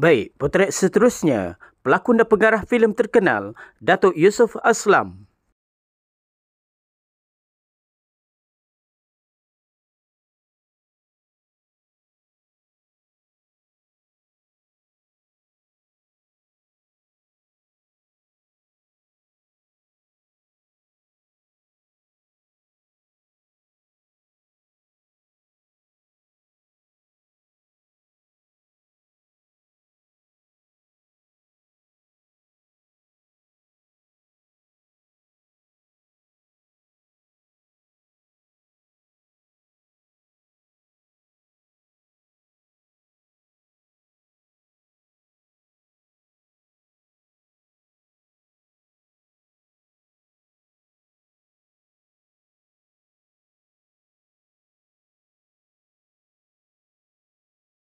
Baik, potret seterusnya, pelakon dan pengarah filem terkenal, Datuk Yusof Aslam.